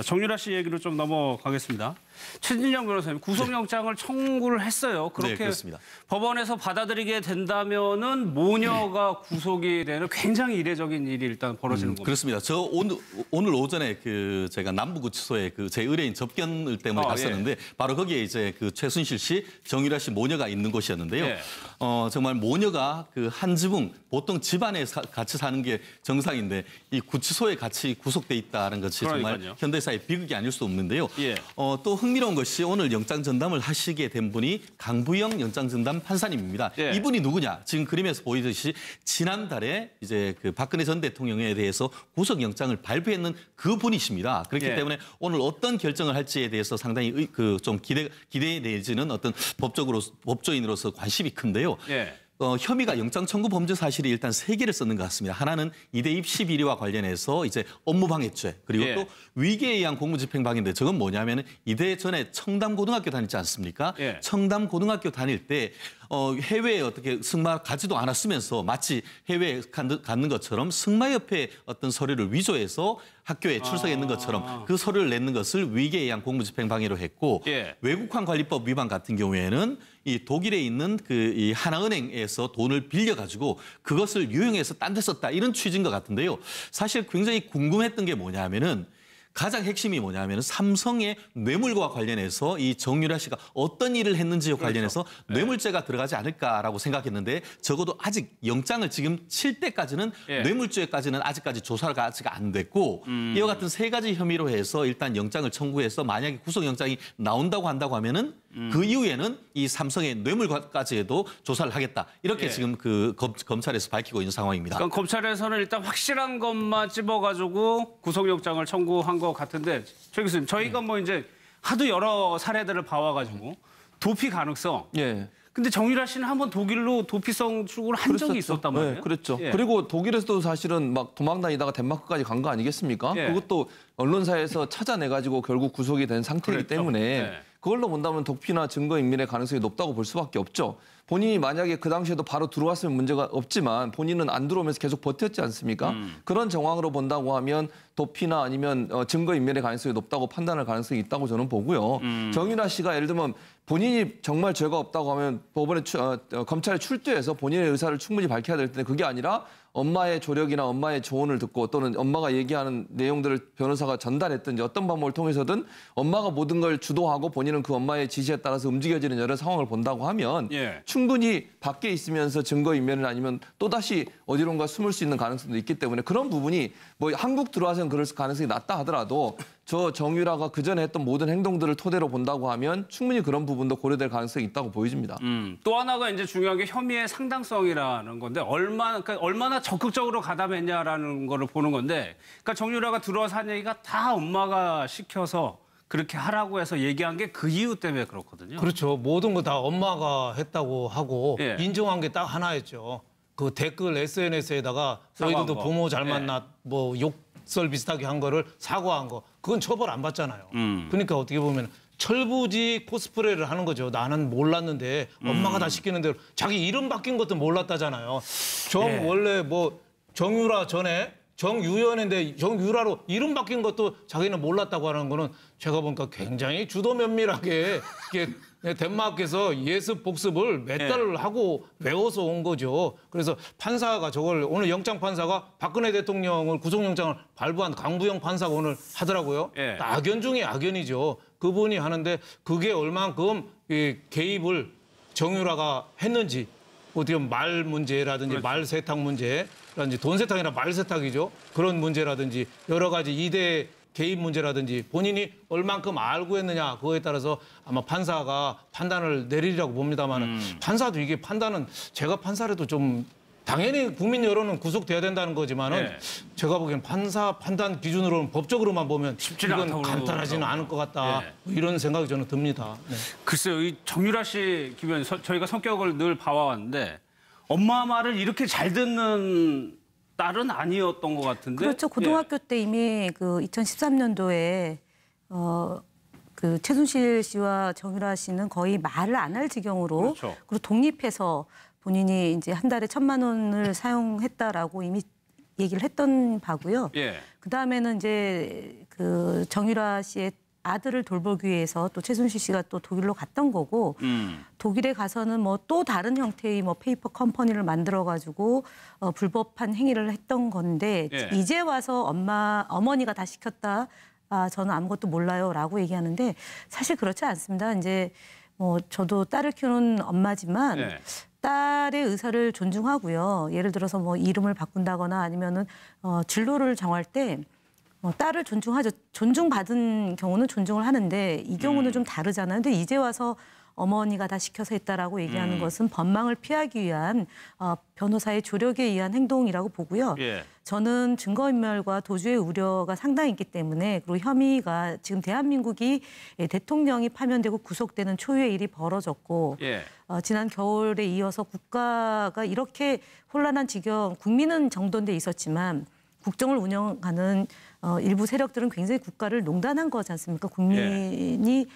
정유라 씨 얘기로 좀 넘어가겠습니다. 최진영 변호사님 구속영장을 네. 청구를 했어요. 네, 그렇게 네, 법원에서 받아들이게 된다면은 모녀가 네. 구속이 되는 굉장히 이례적인 일이 일단 벌어지는 음, 겁니다. 그렇습니다. 저 오늘 오늘 오전에 그 제가 남부구치소에 그 제 의뢰인 접견을 때문에 아, 갔었는데 예. 바로 거기에 이제 그 최순실 씨, 정유라 씨 모녀가 있는 곳이었는데요. 예. 어 정말 모녀가 그한 지붕 보통 집안에 사, 같이 사는 게 정상인데 이 구치소에 같이 구속돼 있다는 것이 그러니까요. 정말 현대 회사의 비극이 아닐 수 없는데요. 예. 어, 또 흥미로운 것이 오늘 영장 전담을 하시게 된 분이 강부영 영장 전담 판사님입니다. 예. 이분이 누구냐? 지금 그림에서 보이듯이 지난달에 이제 그 박근혜 전 대통령에 대해서 구속 영장을 발표했는그 분이십니다. 그렇기 예. 때문에 오늘 어떤 결정을 할지에 대해서 상당히 그 좀 기대 기대 내지는 어떤 법적으로 법조인으로서 관심이 큰데요. 예. 어, 혐의가 영장 청구 범죄 사실이 일단 세 개를 썼는것 같습니다. 하나는 이대입 11위와 관련해서 이제 업무방해죄 그리고 예. 또 위계에 의한 공무집행방해인데 저건 뭐냐면은 이대 전에 청담 고등학교 다니지 않습니까? 예. 청담 고등학교 다닐 때 어, 해외에 어떻게 승마 가지도 않았으면서 마치 해외에 갔는 것처럼 승마협회 어떤 서류를 위조해서 학교에 출석했는 것처럼 아. 그 서류를 냈는 것을 위계에 의한 공무집행방해로 했고 예. 외국환 관리법 위반 같은 경우에는 이 독일에 있는 그 이 하나은행에서 돈을 빌려가지고 그것을 유용해서 딴 데 썼다 이런 취지인 것 같은데요. 사실 굉장히 궁금했던 게 뭐냐면은 가장 핵심이 뭐냐면 삼성의 뇌물과 관련해서 이 정유라 씨가 어떤 일을 했는지 그렇죠. 관련해서 그렇죠. 뇌물죄가 들어가지 않을까라고 생각했는데 적어도 아직 영장을 지금 칠 때까지는 네. 뇌물죄까지는 아직까지 조사가 아직 안 됐고 음. 이와 같은 세 가지 혐의로 해서 일단 영장을 청구해서 만약에 구속영장이 나온다고 한다고 하면은 음. 그 이후에는 이 삼성의 뇌물까지도 조사를 하겠다. 이렇게 예. 지금 그 검, 검찰에서 밝히고 있는 상황입니다. 그러니까 검찰에서는 일단 확실한 것만 집어가지고 구속영장을 청구한 것 같은데 최 교수님 저희가 음. 뭐 이제 하도 여러 사례들을 봐와가지고 도피 가능성. 예. 근데 정유라 씨는 한번 독일로 도피성 출국을 한 적이 있었단 말이에요. 네, 그랬죠. 예. 그리고 독일에서도 사실은 막 도망다니다가 덴마크까지 간 거 아니겠습니까? 예. 그것도 언론사에서 찾아내 가지고 결국 구속이 된 상태이기 그랬죠. 때문에 예. 그걸로 본다면 독피나 증거인멸의 가능성이 높다고 볼 수밖에 없죠. 본인이 만약에 그 당시에도 바로 들어왔으면 문제가 없지만 본인은 안 들어오면서 계속 버텼지 않습니까? 음. 그런 정황으로 본다고 하면 도피나 아니면 어, 증거인멸의 가능성이 높다고 판단할 가능성이 있다고 저는 보고요. 음. 정윤아 씨가 예를 들면 본인이 정말 죄가 없다고 하면 법원에 추, 어, 어 검찰에 출두해서 본인의 의사를 충분히 밝혀야 될 텐데 그게 아니라 엄마의 조력이나 엄마의 조언을 듣고 또는 엄마가 얘기하는 내용들을 변호사가 전달했든지 어떤 방법을 통해서든 엄마가 모든 걸 주도하고 본인은 그 엄마의 지시에 따라서 움직여지는 여러 상황을 본다고 하면 예. 충분히 밖에 있으면서 증거인멸을 아니면 또다시 어디론가 숨을 수 있는 가능성도 있기 때문에 그런 부분이 뭐 한국 들어와서는 그럴 가능성이 낮다 하더라도 저 정유라가 그전에 했던 모든 행동들을 토대로 본다고 하면 충분히 그런 부분도 고려될 가능성이 있다고 보여집니다. 음, 또 하나가 이제 중요한 게 혐의의 상당성이라는 건데 얼마나 그러니까 얼마나 적극적으로 가담했냐라는 거를 보는 건데 그러니까 정유라가 들어와서 한 얘기가 다 엄마가 시켜서 그렇게 하라고 해서 얘기한 게 그 이유 때문에 그렇거든요. 그렇죠. 모든 거 다 엄마가 했다고 하고 예. 인정한 게 딱 하나였죠. 그 댓글 SNS에다가 너희들도 거. 부모 잘만났 예. 뭐욕 썰 비슷하게 한 거를 사과한 거 그건 처벌 안 받잖아요. 음. 그러니까 어떻게 보면 철부지 코스프레를 하는 거죠. 나는 몰랐는데 음. 엄마가 음. 다 시키는 대로 자기 이름 바뀐 것도 몰랐다잖아요. 정 예. 원래 뭐 정유라 전에 정유연인데 정유라로 이름 바뀐 것도 자기는 몰랐다고 하는 거는 제가 보니까 굉장히 주도 면밀하게 이게 예, 덴마크에서 예습 복습을 몇 예. 달을 하고 배워서 온 거죠. 그래서 판사가 저걸 오늘 영장 판사가 박근혜 대통령을 구속영장을 발부한 강부영 판사가 오늘 하더라고요. 네. 악연 중에 악연이죠. 그분이 하는데 그게 얼만큼 이 개입을 정유라가 했는지 어떻게 말 문제라든지 그렇죠. 말 세탁 문제 라든지 돈 세탁이나 말 세탁이죠. 그런 문제라든지 여러 가지 이대 개인 문제라든지 본인이 얼만큼 알고 했느냐 그거에 따라서 아마 판사가 판단을 내리리라고 봅니다만 음. 판사도 이게 판단은 제가 판사라도 좀 당연히 국민 여론은 구속돼야 된다는 거지만은 네. 제가 보기엔 판사 판단 기준으로는 법적으로만 보면 쉽지 이건 간단하지는 않을 것 같다 네. 이런 생각이 저는 듭니다. 네. 글쎄요, 이 정유라 씨 기면 저희가 성격을 늘 봐왔는데 엄마 말을 이렇게 잘 듣는 딸은 아니었던 것 같은데. 그렇죠. 고등학교 예. 때 이미 그 2013년도에 어. 그 최순실 씨와 정유라 씨는 거의 말을 안 할 지경으로 그렇죠. 그리고 독립해서 본인이 이제 한 달에 천만 원을 사용했다라고 이미 얘기를 했던 바고요. 예. 그 다음에는 이제 그 정유라 씨의 아들을 돌보기 위해서 또 최순실 씨가 또 독일로 갔던 거고 음. 독일에 가서는 뭐 또 다른 형태의 뭐 페이퍼 컴퍼니를 만들어 가지고 어, 불법한 행위를 했던 건데 예. 이제 와서 엄마 어머니가 다 시켰다 아 저는 아무것도 몰라요라고 얘기하는데 사실 그렇지 않습니다 이제 뭐 저도 딸을 키우는 엄마지만 예. 딸의 의사를 존중하고요 예를 들어서 뭐 이름을 바꾼다거나 아니면은 어, 진로를 정할 때 어, 딸을 존중하죠. 존중받은 경우는 존중을 하는데 이 경우는 음. 좀 다르잖아요. 근데 이제 와서 어머니가 다 시켜서 했다라고 얘기하는 음. 것은 법망을 피하기 위한 어, 변호사의 조력에 의한 행동이라고 보고요. 예. 저는 증거인멸과 도주의 우려가 상당히 있기 때문에 그리고 혐의가 지금 대한민국이 예, 대통령이 파면되고 구속되는 초유의 일이 벌어졌고 예. 어, 지난 겨울에 이어서 국가가 이렇게 혼란한 지경 국민은 정돈돼 있었지만 국정을 운영하는 어, 일부 세력들은 굉장히 국가를 농단한 거지 않습니까? 국민이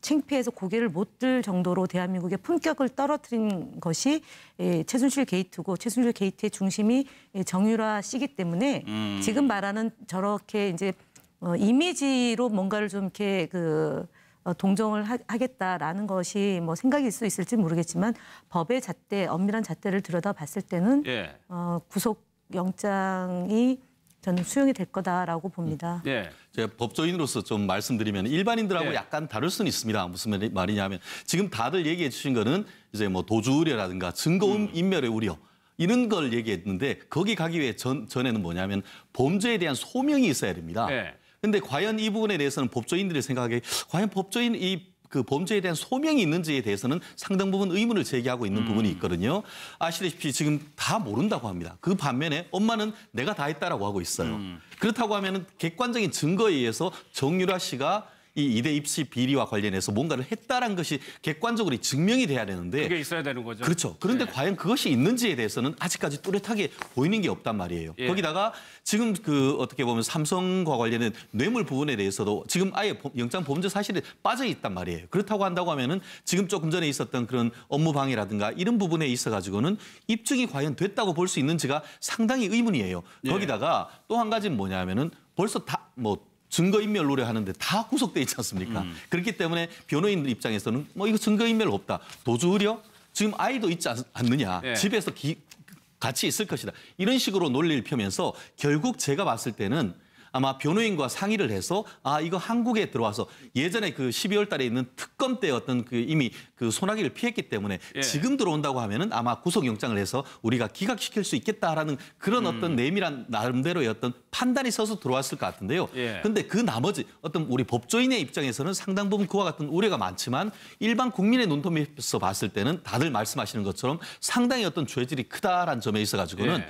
챙피해서 고개를 못 들 정도로 대한민국의 품격을 떨어뜨린 것이 예, 최순실 게이트고 최순실 게이트의 중심이 예, 정유라 씨기 때문에 음. 지금 말하는 저렇게 이제 어, 이미지로 뭔가를 좀 이렇게 그 어, 동정을 하, 겠다라는 것이 뭐 생각일 수 있을지 모르겠지만 법의 잣대, 엄밀한 잣대를 들여다봤을 때는 예. 어, 구속 영장이 저는 수용이 될 거다라고 봅니다. 음. 예. 제가 법조인으로서 좀 말씀드리면 일반인들하고 예. 약간 다를 수는 있습니다. 무슨 말이냐면 지금 다들 얘기해 주신 거는 이제 뭐 도주 우려라든가 증거 음. 인멸의 우려 이런 걸 얘기했는데 거기 가기 위해 전, 전에는 뭐냐면 범죄에 대한 소명이 있어야 됩니다. 예. 근데 과연 이 부분에 대해서는 법조인들의 생각에 과연 법조인 이그 범죄에 대한 소명이 있는지에 대해서는 상당 부분 의문을 제기하고 있는 음. 부분이 있거든요. 아시다시피 지금 다 모른다고 합니다. 그 반면에 엄마는 내가 다 했다라고 하고 있어요. 음. 그렇다고 하면 은 객관적인 증거에 의해서 정유라 씨가 이 이대 입시 비리와 관련해서 뭔가를 했다는 것이 객관적으로 증명이 돼야 되는데 그게 있어야 되는 거죠. 그렇죠. 그런데 네. 과연 그것이 있는지에 대해서는 아직까지 뚜렷하게 보이는 게 없단 말이에요. 예. 거기다가 지금 그 어떻게 보면 삼성과 관련된 뇌물 부분에 대해서도 지금 아예 영장 범죄 사실에 빠져 있단 말이에요. 그렇다고 한다고 하면은 지금 조금 전에 있었던 그런 업무 방해라든가 이런 부분에 있어 가지고는 입증이 과연 됐다고 볼 수 있는지가 상당히 의문이에요. 예. 거기다가 또 한 가지는 뭐냐면은 벌써 다뭐 증거인멸 노래하는데 다 구속돼 있지 않습니까? 음. 그렇기 때문에 변호인들 입장에서는 뭐 이거 증거인멸 없다. 도주의려? 지금 아이도 있지 않, 느냐 예. 집에서 기, 같이 있을 것이다. 이런 식으로 논리를 펴면서 결국 제가 봤을 때는 아마 변호인과 상의를 해서 아 이거 한국에 들어와서 예전에 그 12월 달에 있는 특검 때 어떤 그 이미 그 소나기를 피했기 때문에 예. 지금 들어온다고 하면은 아마 구속영장을 해서 우리가 기각시킬 수 있겠다라는 그런 어떤 음. 내밀한 나름대로의 어떤 판단이 서서 들어왔을 것 같은데요. 예. 근데 그 나머지 어떤 우리 법조인의 입장에서는 상당 부분 그와 같은 우려가 많지만 일반 국민의 눈높이에서 봤을 때는 다들 말씀하시는 것처럼 상당히 어떤 죄질이 크다란 점에 있어 가지고는 예.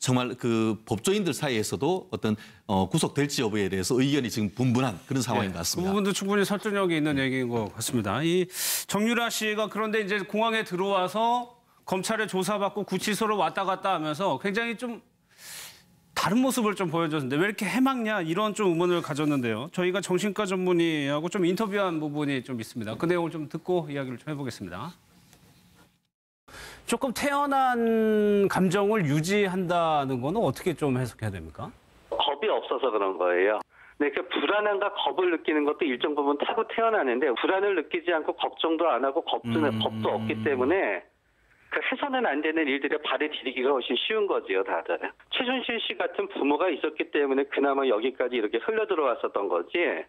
정말 그 법조인들 사이에서도 어떤 어, 구속될지 여부에 대해서 의견이 지금 분분한 그런 상황인 것 같습니다. 그 부분도 충분히 설득력이 있는 얘기인 것 같습니다. 이 정유라 씨가 그런데 이제 공항에 들어와서 검찰에 조사받고 구치소로 왔다 갔다 하면서 굉장히 좀 다른 모습을 좀 보여줬는데 왜 이렇게 해막냐 이런 좀 의문을 가졌는데요. 저희가 정신과 전문의하고 좀 인터뷰한 부분이 좀 있습니다. 그 내용을 좀 듣고 이야기를 좀 해보겠습니다. 조금 태연한 감정을 유지한다는 거는 어떻게 좀 해석해야 됩니까? 겁이 없어서 그런 거예요. 네, 그러니까 불안함과 겁을 느끼는 것도 일정 부분 타고 태어나는데 불안을 느끼지 않고 걱정도 안 하고 겁도 음. 겁도 없기 때문에 그 해서는 안 되는 일들에 발을 디디기가 훨씬 쉬운 거지요, 다들. 최준실 씨 같은 부모가 있었기 때문에 그나마 여기까지 이렇게 흘러 들어왔었던 거지.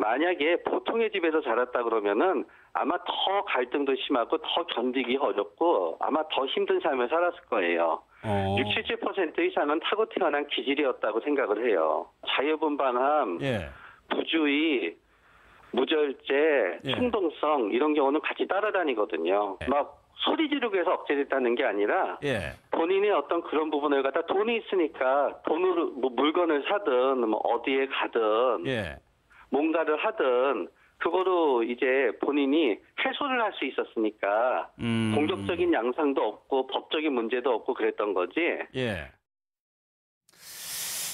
만약에 보통의 집에서 자랐다 그러면은 아마 더 갈등도 심하고 더 견디기 어렵고 아마 더 힘든 삶을 살았을 거예요. 어. 60, 70% 이상은 타고 태어난 기질이었다고 생각을 해요. 자유분방함, 예. 부주의, 무절제, 예. 충동성 이런 경우는 같이 따라다니거든요. 예. 막 소리 지르고 해서 억제됐다는 게 아니라 예. 본인의 어떤 그런 부분을 갖다 돈이 있으니까 돈으로 뭐 물건을 사든 뭐 어디에 가든 예. 뭔가를 하든 그거로 이제 본인이 해소를 할 수 있었으니까 음. 공격적인 양상도 없고 법적인 문제도 없고 그랬던 거지. 예.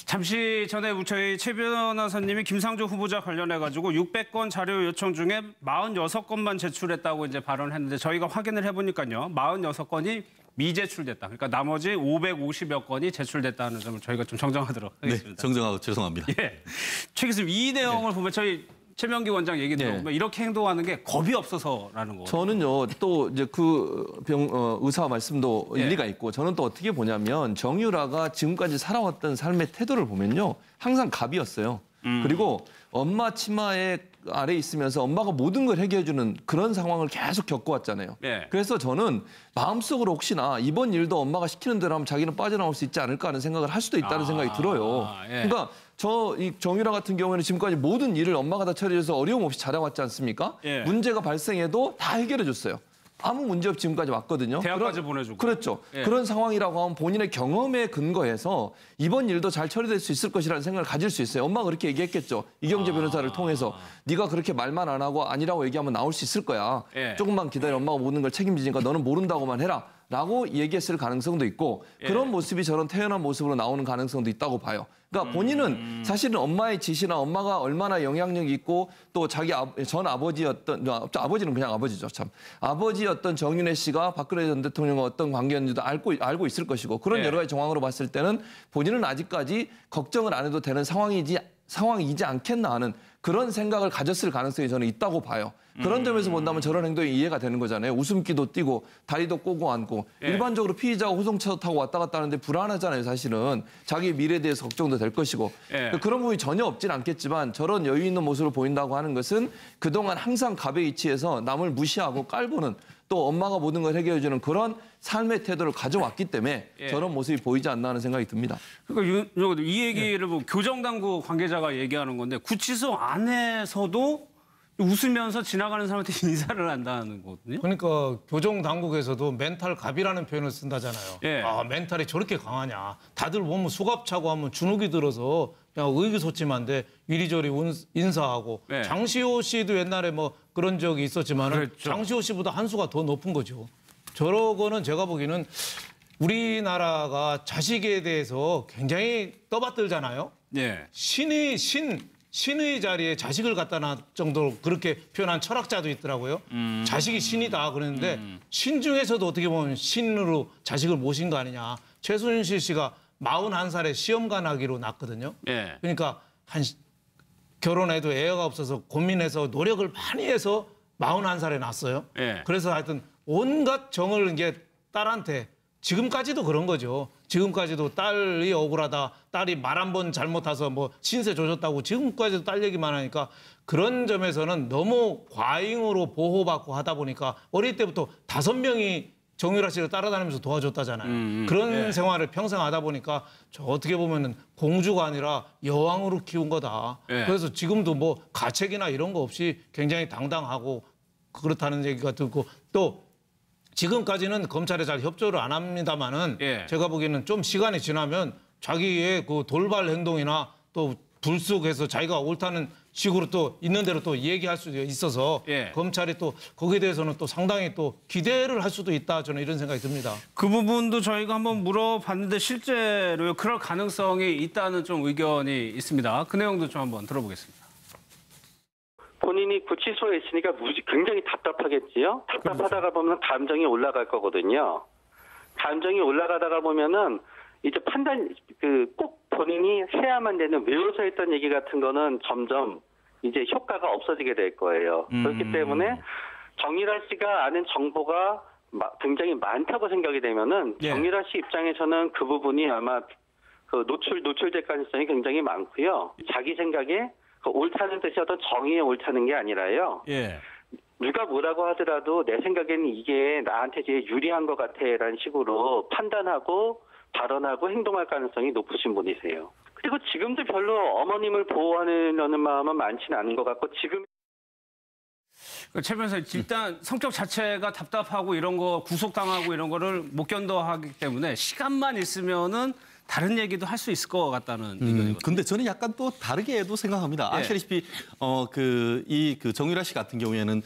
잠시 전에 저희 최 변호사님이 김상조 후보자 관련해 가지고 600건 자료 요청 중에 46건만 제출했다고 이제 발언했는데 저희가 확인을 해보니까요, 46건이 미제출됐다. 그러니까 나머지 550여 건이 제출됐다는 점을 저희가 좀 정정하도록 네, 하겠습니다. 네, 정정하고 죄송합니다. 예. 최 교수님, 이 내용을 네. 보면 저희 최명기 원장 얘기 들어보면 네. 이렇게 행동하는 게 겁이 없어서라는 거예요. 저는요 또 이제 그 병, 어, 의사 말씀도 네. 일리가 있고 저는 또 어떻게 보냐면 정유라가 지금까지 살아왔던 삶의 태도를 보면요 항상 갑이었어요. 음. 그리고 엄마 치마에 아래 있으면서 엄마가 모든 걸 해결해주는 그런 상황을 계속 겪어왔잖아요. 네. 그래서 저는 마음속으로 혹시나 이번 일도 엄마가 시키는 대로 하면 자기는 빠져나올 수 있지 않을까 하는 생각을 할 수도 있다는 아, 생각이 들어요. 아, 예. 그러니까 저이 정유라 같은 경우에는 지금까지 모든 일을 엄마가 다 처리해서 어려움 없이 잘해왔지 않습니까? 예. 문제가 발생해도 다 해결해줬어요. 아무 문제 없이 지금까지 왔거든요. 대학까지 그런, 보내주고. 그렇죠. 예. 그런 상황이라고 하면 본인의 경험에 근거해서 이번 일도 잘 처리될 수 있을 것이라는 생각을 가질 수 있어요. 엄마가 그렇게 얘기했겠죠. 이경재 아... 변호사를 통해서 네가 그렇게 말만 안 하고 아니라고 얘기하면 나올 수 있을 거야. 예. 조금만 기다려 엄마가 모든 걸 책임지니까 너는 모른다고만 해라. 라고 얘기했을 가능성도 있고 예. 그런 모습이 저런 태연한 모습으로 나오는 가능성도 있다고 봐요. 그러니까 음. 본인은 사실은 엄마의 지시나 엄마가 얼마나 영향력이 있고 또 자기 아, 전 아버지였던 아, 아버지는 그냥 아버지죠 참 아버지였던 정윤혜 씨가 박근혜 전 대통령과 어떤 관계였는지도 알고 알고 있을 것이고 그런 예. 여러 가지 정황으로 봤을 때는 본인은 아직까지 걱정을 안 해도 되는 상황이지 상황이지 않겠나 하는 그런 생각을 가졌을 가능성이 저는 있다고 봐요. 그런 음. 점에서 본다면 저런 행동이 이해가 되는 거잖아요. 웃음기도 띄고 다리도 꼬고 앉고 예. 일반적으로 피의자가 호송차 타고 왔다 갔다 하는데 불안하잖아요. 사실은 자기 미래에 대해서 걱정도 될 것이고 예. 그러니까 그런 부분이 전혀 없진 않겠지만 저런 여유 있는 모습을 보인다고 하는 것은 그동안 항상 갑의 위치에서 남을 무시하고 깔보는 또 엄마가 모든 걸 해결해주는 그런 삶의 태도를 가져왔기 때문에 예. 저런 모습이 보이지 않나 하는 생각이 듭니다. 그러니까 이 얘기를 예. 뭐 교정당국 관계자가 얘기하는 건데 구치소 안에서도 웃으면서 지나가는 사람한테 인사를 한다는 거거든요. 그러니까 교정 당국에서도 멘탈 갑이라는 표현을 쓴다잖아요. 예. 아 멘탈이 저렇게 강하냐. 다들 보면 수갑 차고 하면 주눅이 들어서 그냥 의기소침한데 이리저리 인사하고 예. 장시호 씨도 옛날에 뭐 그런 적이 있었지만 은 그렇죠. 장시호 씨보다 한 수가 더 높은 거죠. 저러고는 제가 보기에는 우리나라가 자식에 대해서 굉장히 떠받들잖아요. 예. 신이 신 신의 자리에 자식을 갖다 놨 정도로 그렇게 표현한 철학자도 있더라고요. 음. 자식이 신이다 그랬는데 음. 신 중에서도 어떻게 보면 신으로 자식을 모신 거 아니냐. 최순실 씨가 41살에 시험관 하기로 났거든요. 예. 그러니까 한 결혼해도 애가 없어서 고민해서 노력을 많이 해서 41살에 났어요. 예. 그래서 하여튼 온갖 정을 이제 딸한테 지금까지도 그런 거죠. 지금까지도 딸이 억울하다, 딸이 말 한 번 잘못해서 뭐 신세 조졌다고 지금까지도 딸 얘기만 하니까 그런 점에서는 너무 과잉으로 보호받고 하다 보니까 어릴 때부터 다섯 명이 정유라 씨를 따라다니면서 도와줬다잖아요. 음, 음. 그런 네. 생활을 평생 하다 보니까 저 어떻게 보면은 공주가 아니라 여왕으로 키운 거다. 네. 그래서 지금도 뭐 가책이나 이런 거 없이 굉장히 당당하고 그렇다는 얘기가 듣고 또 지금까지는 검찰에 잘 협조를 안 합니다만은 예. 제가 보기에는 좀 시간이 지나면 자기의 그 돌발 행동이나 또 불쑥해서 자기가 옳다는 식으로 또 있는 대로 또 얘기할 수도 있어서 예. 검찰이 또 거기에 대해서는 또 상당히 또 기대를 할 수도 있다 저는 이런 생각이 듭니다. 그 부분도 저희가 한번 물어봤는데 실제로 그럴 가능성이 있다는 좀 의견이 있습니다. 그 내용도 좀 한번 들어보겠습니다. 본인이 구치소에 그 있으니까 무지 굉장히 답답하겠지요. 답답하다가 보면 감정이 올라갈 거거든요. 감정이 올라가다가 보면은 이제 판단 그 꼭 본인이 해야만 되는 외워서 했던 얘기 같은 거는 점점 이제 효과가 없어지게 될 거예요. 음. 그렇기 때문에 정유라 씨가 아는 정보가 굉장히 많다고 생각이 되면은 예. 정유라 씨 입장에서는 그 부분이 아마 그 노출 노출될 가능성이 굉장히 많고요. 자기 생각에 그 옳다는 뜻이 어떤 정의에 옳다는 게 아니라요. 예. 누가 뭐라고 하더라도 내 생각에는 이게 나한테 제일 유리한 것 같아라는 식으로 판단하고 발언하고 행동할 가능성이 높으신 분이세요. 그리고 지금도 별로 어머님을 보호하려는 마음은 많지는 않은 것 같고 지금 그 최변사 일단 음. 성격 자체가 답답하고 이런 거 구속당하고 이런 거를 못 견뎌하기 때문에 시간만 있으면은 다른 얘기도 할 수 있을 것 같다는 음, 의견이거든요. 근데 저는 약간 또 다르게도 생각합니다. 예. 아시다시피 어, 그, 이 그 정유라 씨 같은 경우에는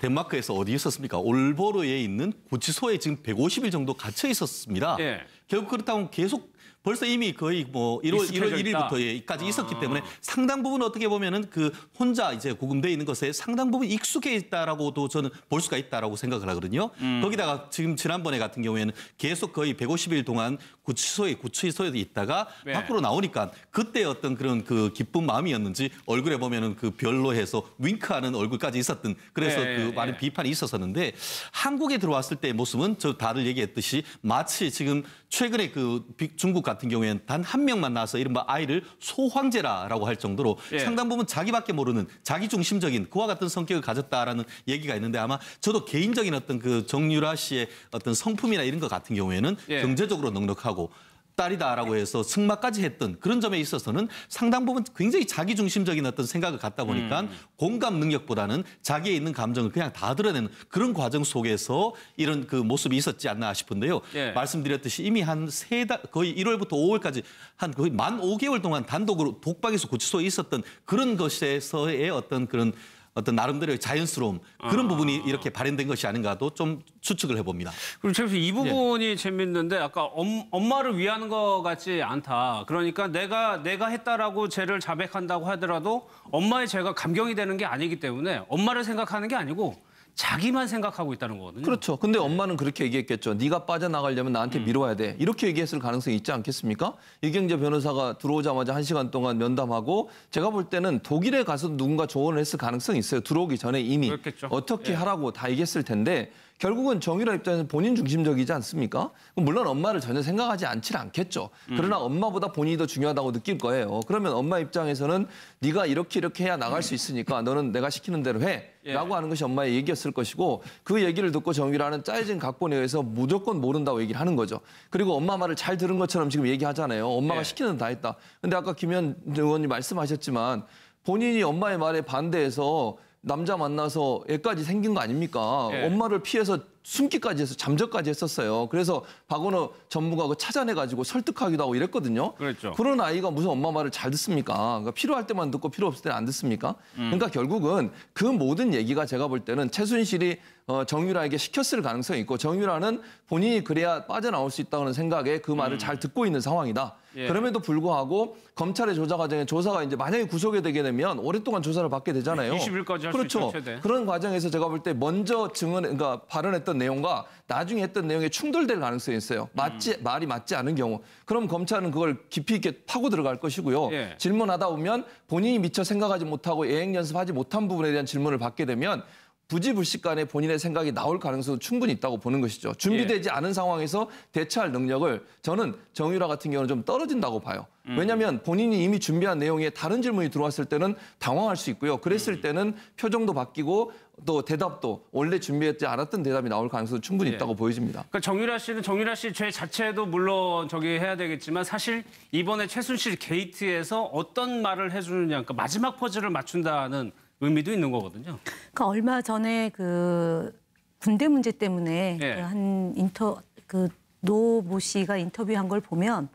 덴마크에서 어디 있었습니까? 올보르에 있는 구치소에 지금 150일 정도 갇혀 있었습니다. 예. 결국 그렇다면 계속 벌써 이미 거의 뭐 1월, 1월 1일부터까지 아. 있었기 때문에 상당 부분 어떻게 보면은 그 혼자 이제 구금돼 있는 것에 상당 부분 익숙해 있다라고도 저는 볼 수가 있다라고 생각을 하거든요. 음. 거기다가 지금 지난번에 같은 경우에는 계속 거의 150일 동안 구치소에 구치소에 있다가 네. 밖으로 나오니까 그때 어떤 그런 그 기쁜 마음이었는지 얼굴에 보면은 그 별로 해서 윙크하는 얼굴까지 있었던 그래서 네. 그 많은 비판이 있었었는데 한국에 들어왔을 때 모습은 저 다들 얘기했듯이 마치 지금 최근에 그 중국 같은 경우에는 단 한 명만 나와서 이른바 아이를 소황제라라고 할 정도로 예. 상당 부분 자기밖에 모르는 자기중심적인 그와 같은 성격을 가졌다라는 얘기가 있는데 아마 저도 개인적인 어떤 그 정유라 씨의 어떤 성품이나 이런 것 같은 경우에는 예. 경제적으로 넉넉하고 하고 딸이다라고 해서 승마까지 했던 그런 점에 있어서는 상당 부분 굉장히 자기중심적인 어떤 생각을 갖다 보니까 음. 공감 능력보다는 자기에 있는 감정을 그냥 다 드러내는 그런 과정 속에서 이런 그 모습이 있었지 않나 싶은데요. 예. 말씀드렸듯이 이미 한세달 거의 1월부터 5월까지 한 거의 만 5개월 동안 단독으로 독박에서 구치소에 있었던 그런 것에서의 어떤 그런 어떤 나름대로의 자연스러움 그런 아. 부분이 이렇게 발현된 것이 아닌가도 좀 추측을 해봅니다. 그리최수이 예. 부분이 예. 재밌는데 아까 엄, 엄마를 위하는 것 같지 않다. 그러니까 내가 내가 했다라고 죄를 자백한다고 하더라도 엄마의 죄가 감경이 되는 게 아니기 때문에 엄마를 생각하는 게 아니고 자기만 생각하고 있다는 거거든요. 그렇죠. 근데 엄마는 그렇게 얘기했겠죠. 네가 빠져나가려면 나한테 음. 미뤄야 돼. 이렇게 얘기했을 가능성이 있지 않겠습니까? 이경재 변호사가 들어오자마자 한 시간 동안 면담하고 제가 볼 때는 독일에 가서 누군가 조언을 했을 가능성이 있어요. 들어오기 전에 이미 그렇겠죠. 어떻게 예. 하라고 다 얘기했을 텐데 결국은 정유라 입장에서 는 본인 중심적이지 않습니까? 물론 엄마를 전혀 생각하지 않지 않겠죠. 음. 그러나 음. 엄마보다 본인이 더 중요하다고 느낄 거예요. 그러면 엄마 입장에서는 네가 이렇게 이렇게 해야 나갈 수 있으니까 너는 내가 시키는 대로 해. 예. 라고 하는 것이 엄마의 얘기였을 것이고 그 얘기를 듣고 정유라는 짜여진 각본에 의해서 무조건 모른다고 얘기를 하는 거죠. 그리고 엄마 말을 잘 들은 것처럼 지금 얘기하잖아요. 엄마가 예. 시키는 다 했다. 근데 아까 김현 의원님 말씀하셨지만 본인이 엄마의 말에 반대해서 남자 만나서 애까지 생긴 거 아닙니까? 예. 엄마를 피해서 숨기까지 해서 잠적까지 했었어요. 그래서 박원호 전무가 찾아내가지고 설득하기도 하고 이랬거든요. 그렇죠. 그런 아이가 무슨 엄마 말을 잘 듣습니까? 그러니까 필요할 때만 듣고 필요 없을 때는 안 듣습니까? 음. 그러니까 결국은 그 모든 얘기가 제가 볼 때는 최순실이 어, 정유라에게 시켰을 가능성이 있고 정유라는 본인이 그래야 빠져나올 수 있다는 생각에 그 말을 음. 잘 듣고 있는 상황이다. 예. 그럼에도 불구하고 검찰의 조사 과정에 조사가 이제 만약에 구속이 되게 되면 오랫동안 조사를 받게 되잖아요. 20일까지 할수 그렇죠. 최대. 그런 과정에서 제가 볼 때 먼저 증언 그러니까 발언했던 했던 내용과 나중에 했던 내용에 충돌될 가능성이 있어요. 맞지 음. 말이 맞지 않은 경우. 그럼 검찰은 그걸 깊이 있게 파고 들어갈 것이고요. 예. 질문하다 보면 본인이 미처 생각하지 못하고 예행 연습하지 못한 부분에 대한 질문을 받게 되면 부지불식간에 본인의 생각이 나올 가능성도 충분히 있다고 보는 것이죠. 준비되지 예. 않은 상황에서 대처할 능력을 저는 정유라 같은 경우는 좀 떨어진다고 봐요. 음. 왜냐하면 본인이 이미 준비한 내용에 다른 질문이 들어왔을 때는 당황할 수 있고요. 그랬을 음. 때는 표정도 바뀌고 또 대답도 원래 준비했지 않았던 대답이 나올 가능성도 충분히 네. 있다고 보여집니다. 그러니까 정유라 씨는 정유라 씨 죄 자체도 물론 저기 해야 되겠지만 사실 이번에 최순실 게이트에서 어떤 말을 해주느냐, 그러니까 마지막 퍼즐을 맞춘다는 의미도 있는 거거든요. 그 얼마 전에 그 군대 문제 때문에 네. 한 인터 그노모 씨가 인터뷰한 걸 보면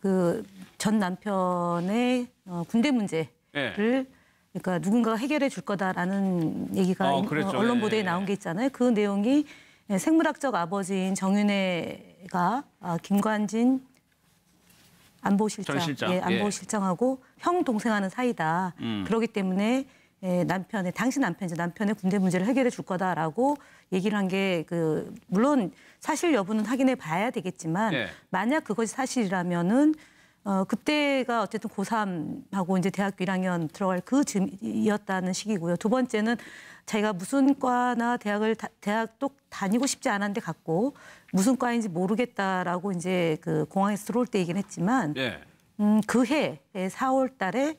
그 전 남편의 어, 군대 문제를 네. 그러니까 누군가가 해결해 줄 거다라는 얘기가 어, 어 언론 보도에 예, 예. 나온 게 있잖아요. 그 내용이 예, 생물학적 아버지인 정윤회가 아, 김관진 안보실장, 실장. 예, 안보실장하고 예. 형 동생하는 사이다. 음. 그러기 때문에 남편의 당신 남편 이 남편의 군대 문제를 해결해 줄 거다라고 얘기를 한 게 그 물론 사실 여부는 확인해 봐야 되겠지만 만약 그것이 사실이라면은 어, 그때가 어쨌든 고3하고 이제 대학교 1학년 들어갈 그 즈음이었다는 시기고요. 두 번째는 자기가 무슨 과나 대학을 다, 대학도 다니고 싶지 않은데 갔고 무슨 과인지 모르겠다라고 이제 그 공항에서 들어올 때이긴 했지만 네. 음, 그 해에 4월 달에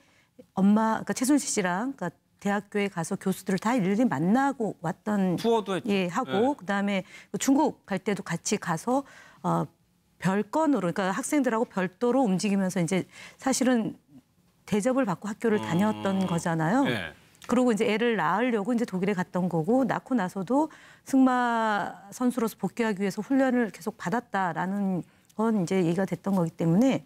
엄마 그러니까 최순실 씨랑 그니까 대학교에 가서 교수들을 다 일일이 만나고 왔던 투어도 했죠. 예 하고 네. 그다음에 중국 갈 때도 같이 가서 어, 별건으로 그러니까 학생들하고 별도로 움직이면서 이제 사실은 대접을 받고 학교를 음. 다녔던 음... 거잖아요. 네. 그리고 이제 애를 낳으려고 이제 독일에 갔던 거고 낳고 나서도 승마 선수로서 복귀하기 위해서 훈련을 계속 받았다라는 건 이제 얘기가 됐던 거기 때문에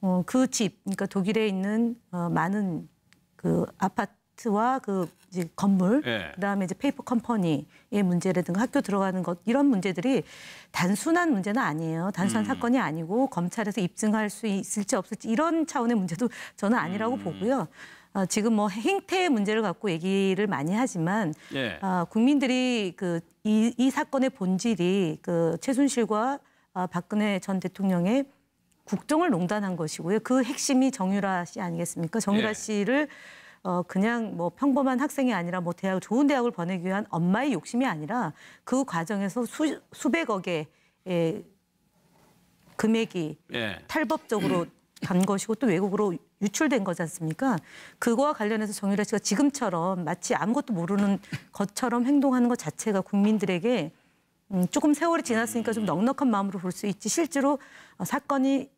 어, 그 집, 그러니까 독일에 있는 어, 많은 그 아파트 아파트와 그 이제 건물, 예. 그다음에 이제 페이퍼 컴퍼니의 문제라든가 학교 들어가는 것 이런 문제들이 단순한 문제는 아니에요. 단순한 음. 사건이 아니고 검찰에서 입증할 수 있을지 없을지 이런 차원의 문제도 저는 아니라고 음. 보고요. 어, 지금 뭐 행태의 문제를 갖고 얘기를 많이 하지만 예. 어, 국민들이 그이 이 사건의 본질이 그 최순실과 어, 박근혜 전 대통령의 국정을 농단한 것이고요. 그 핵심이 정유라 씨 아니겠습니까? 정유라 예. 씨를 어, 그냥 뭐 평범한 학생이 아니라 뭐 대학 좋은 대학을 보내기 위한 엄마의 욕심이 아니라 그 과정에서 수, 수백억의 예, 금액이 예. 탈법적으로 간 것이고 또 외국으로 유출된 거지 않습니까? 그거와 관련해서 정유라 씨가 지금처럼 마치 아무것도 모르는 것처럼 행동하는 것 자체가 국민들에게 음, 조금 세월이 지났으니까 좀 넉넉한 마음으로 볼 수 있지 실제로 어, 사건이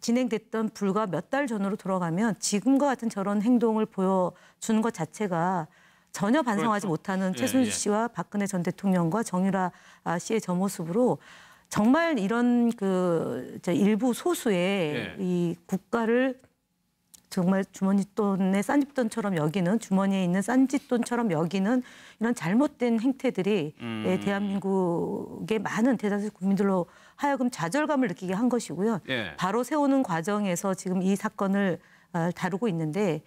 진행됐던 불과 몇 달 전으로 돌아가면 지금과 같은 저런 행동을 보여주는 것 자체가 전혀 반성하지 그렇죠. 못하는 예, 최순실 예, 예. 씨와 박근혜 전 대통령과 정유라 아, 씨의 저 모습으로 정말 이런 그 일부 소수의 예. 이 국가를 정말 주머니돈의 싼집돈처럼 여기는 주머니에 있는 싼집돈처럼 여기는 이런 잘못된 행태들이 예, 음. 대한민국의 많은 대다수 국민들로 하여금 좌절감을 느끼게 한 것이고요. 예. 바로 세우는 과정에서 지금 이 사건을 어, 다루고 있는데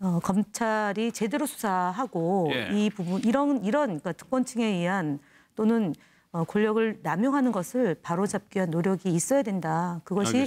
어, 검찰이 제대로 수사하고 예. 이 부분 이런 이런 그러니까 특권층에 의한 또는 어, 권력을 남용하는 것을 바로잡기 위한 노력이 있어야 된다. 그것이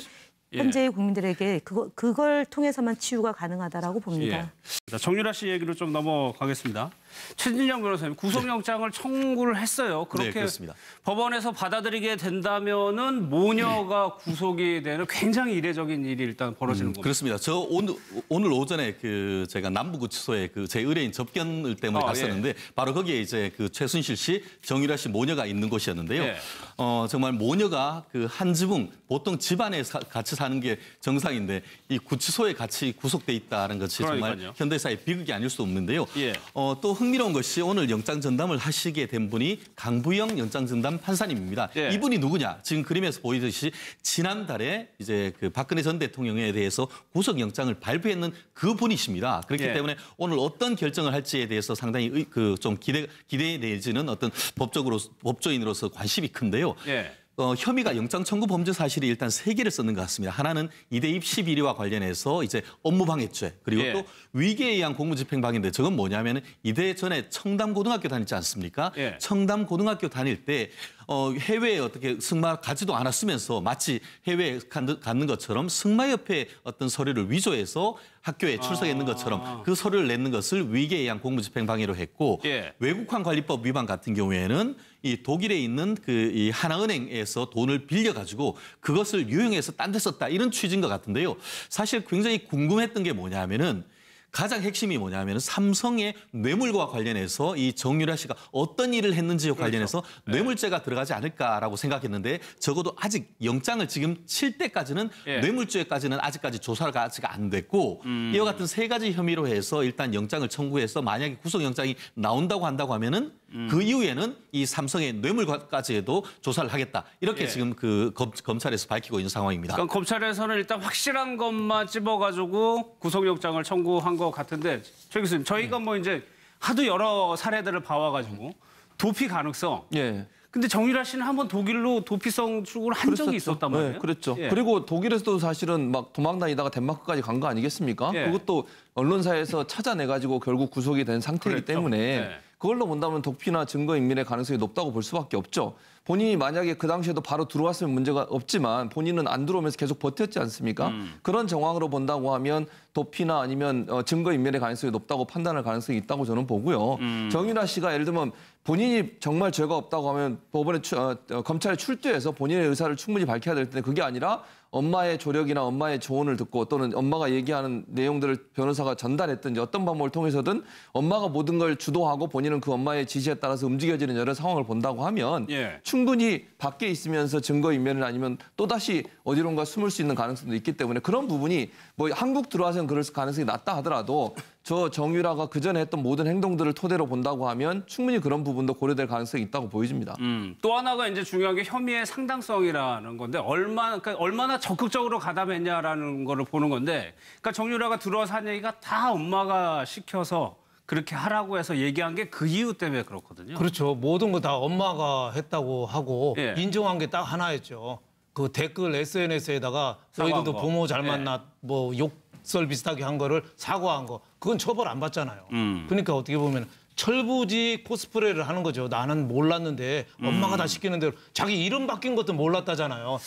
예. 현재의 국민들에게 그거, 그걸 통해서만 치유가 가능하다라고 봅니다. 예. 정유라 씨 얘기로 좀 넘어가겠습니다. 최진영 변호사님 구속영장을 네. 청구를 했어요. 네, 그렇게 네, 법원에서 받아들이게 된다면은 모녀가 네. 구속이 되는 굉장히 이례적인 일이 일단 벌어지는 음, 겁니다. 그렇습니다. 저 오늘 오늘 오전에 그 제가 남부구치소에 그 제 의뢰인 접견을 때문에 아, 예. 갔었는데 예. 바로 거기에 이제 그 최순실 씨, 정유라 씨 모녀가 있는 곳이었는데요. 예. 어 정말 모녀가 그한 지붕 보통 집안에 사, 같이 사는 게 정상인데 이 구치소에 같이 구속돼 있다는 것이 그러니까요. 정말 현대사의 비극이 아닐 수 없는데요. 예. 어또 흥미로운 것이 오늘 영장 전담을 하시게 된 분이 강부영 영장 전담 판사님입니다. 네. 이분이 누구냐? 지금 그림에서 보이듯이 지난달에 이제 그 박근혜 전 대통령에 대해서 구속 영장을 발표했는그 분이십니다. 그렇기 네. 때문에 오늘 어떤 결정을 할지에 대해서 상당히 그 좀 기대 기대 내지는 어떤 법적으로 법조인으로서 관심이 큰데요. 네. 어, 혐의가 영장 청구 범죄 사실이 일단 세 개를 썼는 것 같습니다. 하나는 이대입 11위와 관련해서 이제 업무방해죄 그리고 예. 또 위계에 의한 공무집행방해인데 저건 뭐냐면은 이대 전에 청담 고등학교 다녔지 않습니까? 예. 청담 고등학교 다닐 때 어, 해외에 어떻게 승마 가지도 않았으면서 마치 해외에 갔는 것처럼 승마협회 어떤 서류를 위조해서 학교에 출석했는 아. 것처럼 그 서류를 냈는 것을 위계에 의한 공무집행 방해로 했고 예. 외국환 관리법 위반 같은 경우에는 이 독일에 있는 그 이 하나은행에서 돈을 빌려가지고 그것을 유용해서 딴 데 썼다 이런 취지인 것 같은데요. 사실 굉장히 궁금했던 게 뭐냐면은 하 가장 핵심이 뭐냐면 삼성의 뇌물과 관련해서 이 정유라 씨가 어떤 일을 했는지 그렇죠. 관련해서 그렇죠. 뇌물죄가 네. 들어가지 않을까라고 생각했는데 적어도 아직 영장을 지금 칠 때까지는 네. 뇌물죄까지는 아직까지 조사가 아직 안 됐고 음. 이와 같은 세 가지 혐의로 해서 일단 영장을 청구해서 만약에 구속영장이 나온다고 한다고 하면은 음. 그 이후에는 이 삼성의 뇌물까지도 조사를 하겠다. 이렇게 예. 지금 그 검, 검찰에서 밝히고 있는 상황입니다. 그러니까 검찰에서는 일단 확실한 것만 집어가지고 구속영장을 청구한 것 같은데 최 교수님 저희가 네. 뭐 이제 하도 여러 사례들을 봐와가지고 도피 가능성. 예. 근데 정유라 씨는 한번 독일로 도피성 출국을 한 그랬었죠. 적이 있었단 말이에요. 네, 그랬죠. 예. 그리고 독일에서도 사실은 막 도망다니다가 덴마크까지 간 거 아니겠습니까? 예. 그것도 언론사에서 찾아내 가지고 결국 구속이 된 상태이기 그랬죠. 때문에 예. 그걸로 본다면 독피나 증거인멸의 가능성이 높다고 볼 수밖에 없죠. 본인이 만약에 그 당시에도 바로 들어왔으면 문제가 없지만 본인은 안 들어오면서 계속 버텼지 않습니까? 음. 그런 정황으로 본다고 하면 도피나 아니면 어, 증거인멸의 가능성이 높다고 판단할 가능성이 있다고 저는 보고요. 음. 정윤아 씨가 예를 들면 본인이 정말 죄가 없다고 하면 법원에 추, 어, 어 검찰에 출두해서 본인의 의사를 충분히 밝혀야 될 텐데 그게 아니라 엄마의 조력이나 엄마의 조언을 듣고 또는 엄마가 얘기하는 내용들을 변호사가 전달했든지 어떤 방법을 통해서든 엄마가 모든 걸 주도하고 본인은 그 엄마의 지시에 따라서 움직여지는 여러 상황을 본다고 하면 예. 충분히 밖에 있으면서 증거인멸을 아니면 또다시 어디론가 숨을 수 있는 가능성도 있기 때문에 그런 부분이 뭐 한국 들어와서는 그럴 가능성이 낮다 하더라도 저 정유라가 그전에 했던 모든 행동들을 토대로 본다고 하면 충분히 그런 부분도 고려될 가능성이 있다고 보여집니다. 음, 또 하나가 이제 중요한 게 혐의의 상당성이라는 건데 얼마나 그러니까 얼마나 적극적으로 가담했냐라는 거를 보는 건데 그러니까 정유라가 들어와서 한 얘기가 다 엄마가 시켜서 그렇게 하라고 해서 얘기한 게 그 이유 때문에 그렇거든요. 그렇죠. 모든 거 다 엄마가 했다고 하고 예. 인정한 게 딱 하나였죠. 그 댓글 SNS에다가 저희들도 거. 부모 잘 만나 예. 뭐욕 썰 비슷하게 한 거를 사과한 거 그건 처벌 안 받잖아요. 음. 그러니까 어떻게 보면 철부지 코스프레를 하는 거죠. 나는 몰랐는데 음. 엄마가 음. 다 시키는 대로 자기 이름 바뀐 것도 몰랐다잖아요.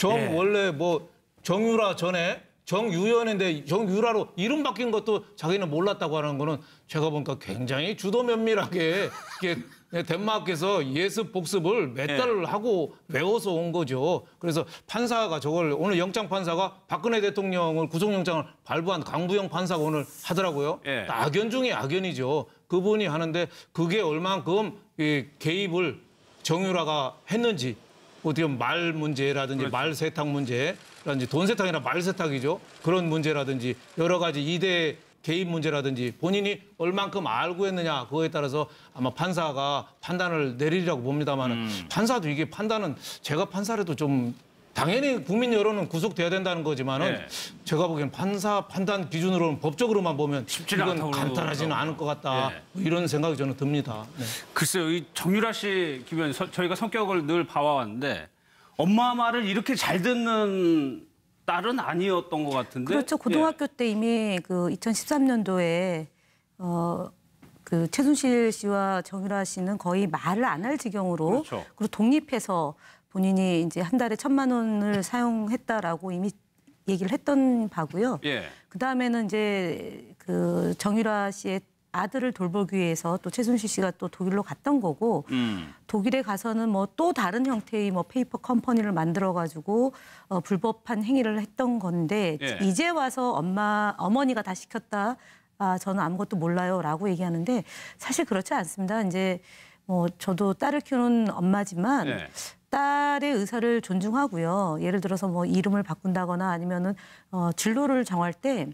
정 예. 원래 뭐 정유라 전에 정유연인데 정유라로 이름 바뀐 것도 자기는 몰랐다고 하는 거는 제가 보니까 굉장히 주도 면밀하게 이게 예, 덴마크에서 예습 복습을 몇 예. 달을 하고 배워서온 거죠. 그래서 판사가 저걸 오늘 영장 판사가 박근혜 대통령을 구속영장을 발부한 강부영 판사가 오늘 하더라고요. 예. 악연 중에 악연이죠. 그분이 하는데 그게 얼만큼 이 개입을 정유라가 했는지 어떻게 보면 말 문제라든지 그렇죠. 말 세탁 문제라든지 돈 세탁이나 말 세탁이죠. 그런 문제라든지 여러 가지 이대 개인 문제라든지 본인이 얼만큼 알고 했느냐 그거에 따라서 아마 판사가 판단을 내리라고 리 봅니다만 음. 판사도 이게 판단은 제가 판사라도 좀 당연히 국민 여론은 구속돼야 된다는 거지만은 네. 제가 보기엔 판사 판단 기준으로는 법적으로만 보면 이건 간단하지는 않을 것 같다 네. 뭐 이런 생각이 저는 듭니다. 네. 글쎄요, 이 정유라 씨 기면 저희가 성격을 늘 봐왔는데 엄마 말을 이렇게 잘 듣는 딸은 아니었던 것 같은데. 그렇죠. 예. 고등학교 예. 때 이미 그 2013년도에 어. 그 최순실 씨와 정유라 씨는 거의 말을 안 할 지경으로 그렇죠. 그리고 독립해서 본인이 이제 한 달에 천만 원을 사용했다라고 이미 얘기를 했던 바고요. 예. 그 다음에는 이제 그 정유라 씨의 아들을 돌보기 위해서 또 최순실 씨가 또 독일로 갔던 거고 음. 독일에 가서는 뭐 또 다른 형태의 뭐 페이퍼 컴퍼니를 만들어 가지고 어, 불법한 행위를 했던 건데 예. 이제 와서 엄마 어머니가 다 시켰다 아 저는 아무것도 몰라요라고 얘기하는데 사실 그렇지 않습니다 이제 뭐 저도 딸을 키우는 엄마지만 예. 딸의 의사를 존중하고요 예를 들어서 뭐 이름을 바꾼다거나 아니면은 어, 진로를 정할 때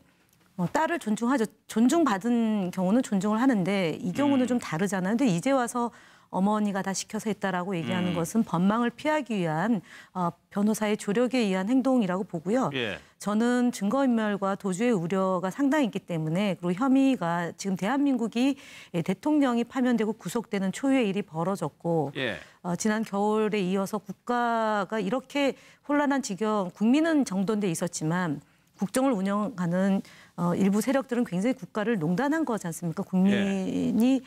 뭐 딸을 존중하죠. 존중받은 경우는 존중을 하는데 이 경우는 음. 좀 다르잖아요. 근데 이제 와서 어머니가 다 시켜서 했다라고 얘기하는 음. 것은 법망을 피하기 위한 어, 변호사의 조력에 의한 행동이라고 보고요. 예. 저는 증거인멸과 도주의 우려가 상당히 있기 때문에 그리고 혐의가 지금 대한민국이 예, 대통령이 파면되고 구속되는 초유의 일이 벌어졌고 예. 어, 지난 겨울에 이어서 국가가 이렇게 혼란한 지경 국민은 정돈돼 있었지만 국정을 운영하는 어, 일부 세력들은 굉장히 국가를 농단한 거지 않습니까? 국민이 예.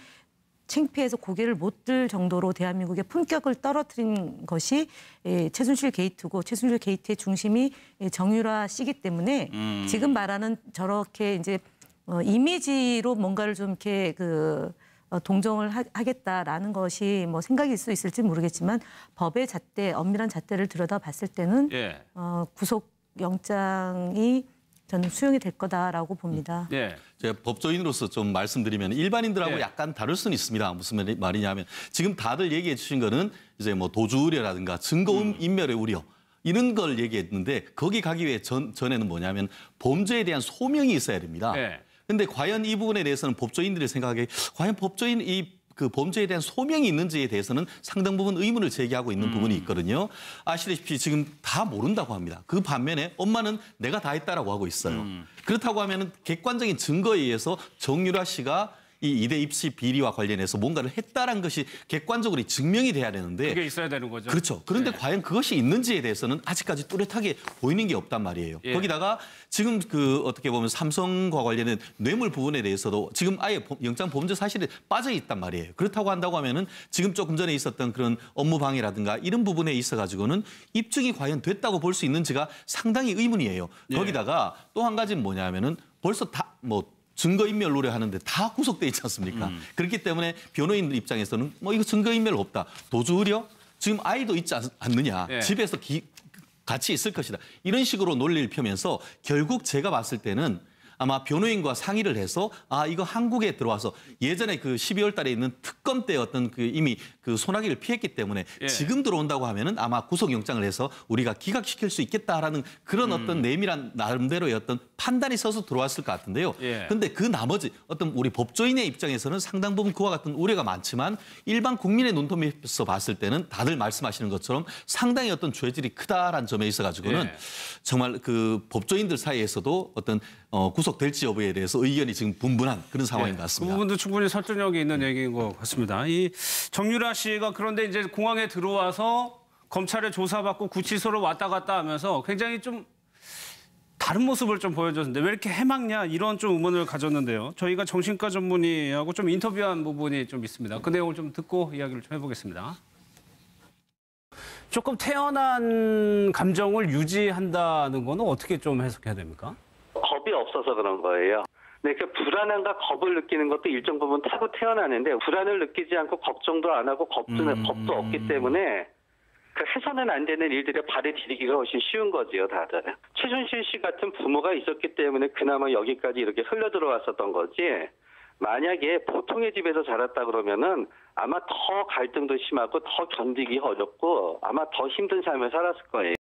창피해서 고개를 못 들 정도로 대한민국의 품격을 떨어뜨린 것이 예, 최순실 게이트고 최순실 게이트의 중심이 예, 정유라 씨기 때문에 음. 지금 말하는 저렇게 이제 어, 이미지로 뭔가를 좀 이렇게 그 어, 동정을 하, 겠다라는 것이 뭐 생각일 수 있을지 모르겠지만 법의 잣대, 엄밀한 잣대를 들여다봤을 때는 예. 어, 구속 영장이 저는 수용이 될 거다라고 봅니다. 네. 제 법조인으로서 좀 말씀드리면 일반인들하고 네. 약간 다를 수는 있습니다. 무슨 말이냐면 지금 다들 얘기해 주신 거는 이제 뭐 도주 우려라든가 증거 음. 인멸의 우려 이런 걸 얘기했는데 거기 가기 위해 전, 전에는 뭐냐면 범죄에 대한 소명이 있어야 됩니다. 네. 근데 과연 이 부분에 대해서는 법조인들이 생각하기에 과연 법조인 이그 범죄에 대한 소명이 있는지에 대해서는 상당 부분 의문을 제기하고 있는 음. 부분이 있거든요. 아시다시피 지금 다 모른다고 합니다. 그 반면에 엄마는 내가 다 했다라고 하고 있어요. 음. 그렇다고 하면 은 객관적인 증거에 의해서 정유라 씨가 이 이대 입시 비리와 관련해서 뭔가를 했다는 것이 객관적으로 증명이 돼야 되는데 그게 있어야 되는 거죠. 그렇죠. 그런데 네. 과연 그것이 있는지에 대해서는 아직까지 뚜렷하게 보이는 게 없단 말이에요. 예. 거기다가 지금 그 어떻게 보면 삼성과 관련된 뇌물 부분에 대해서도 지금 아예 영장 범죄 사실에 빠져 있단 말이에요. 그렇다고 한다고 하면은 지금 조금 전에 있었던 그런 업무 방해라든가 이런 부분에 있어 가지고는 입증이 과연 됐다고 볼 수 있는지가 상당히 의문이에요. 예. 거기다가 또 한 가지는 뭐냐면은 벌써 다뭐 증거인멸 노래하는데 다 구속돼 있지 않습니까? 음. 그렇기 때문에 변호인들 입장에서는 뭐 이거 증거인멸 없다. 도주우려 지금 아이도 있지 않, 느냐 예. 집에서 기, 같이 있을 것이다. 이런 식으로 논리를 펴면서 결국 제가 봤을 때는 아마 변호인과 상의를 해서 아 이거 한국에 들어와서 예전에 그 12월 달에 있는 특검 때 어떤 그 이미 그 소나기를 피했기 때문에 예. 지금 들어온다고 하면은 아마 구속영장을 해서 우리가 기각시킬 수 있겠다라는 그런 어떤 음. 내밀한 나름대로의 어떤 판단이 서서 들어왔을 것 같은데요. 예. 근데 그 나머지 어떤 우리 법조인의 입장에서는 상당 부분 그와 같은 우려가 많지만 일반 국민의 눈높이에서 봤을 때는 다들 말씀하시는 것처럼 상당히 어떤 죄질이 크다라는 점에 있어 가지고는 예. 정말 그 법조인들 사이에서도 어떤 어 구속 후속될지 여부에 대해서 의견이 지금 분분한 그런 상황인 것 같습니다. 그 부분도 충분히 설득력이 있는 얘기인 것 같습니다. 이 정유라 씨가 그런데 이제 공항에 들어와서 검찰에 조사받고 구치소로 왔다 갔다 하면서 굉장히 좀 다른 모습을 좀 보여줬는데 왜 이렇게 해막냐 이런 좀 의문을 가졌는데요. 저희가 정신과 전문의하고 좀 인터뷰한 부분이 좀 있습니다. 그 내용을 좀 듣고 이야기를 좀 해보겠습니다. 조금 태연한 감정을 유지한다는 거는 어떻게 좀 해석해야 됩니까? 겁이 없어서 그런 거예요. 네, 그 불안함과 겁을 느끼는 것도 일정 부분 타고 태어나는데 불안을 느끼지 않고 걱정도 안 하고 겁도, 음. 겁도 없기 때문에 그 해서는 안 되는 일들에 발을 디디기가 훨씬 쉬운 거지요, 다들. 최준실 씨 같은 부모가 있었기 때문에 그나마 여기까지 이렇게 흘러 들어왔었던 거지. 만약에 보통의 집에서 자랐다 그러면은 아마 더 갈등도 심하고 더 견디기 어렵고 아마 더 힘든 삶을 살았을 거예요.